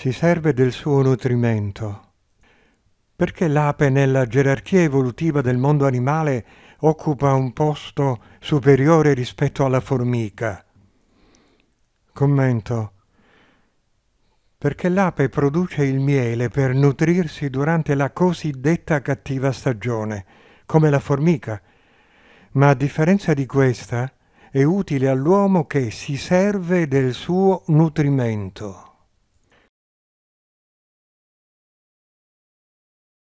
si serve del suo nutrimento. Perché l'ape nella gerarchia evolutiva del mondo animale occupa un posto superiore rispetto alla formica? Commento. Perché l'ape produce il miele per nutrirsi durante la cosiddetta cattiva stagione, come la formica, ma a differenza di questa è utile all'uomo che si serve del suo nutrimento.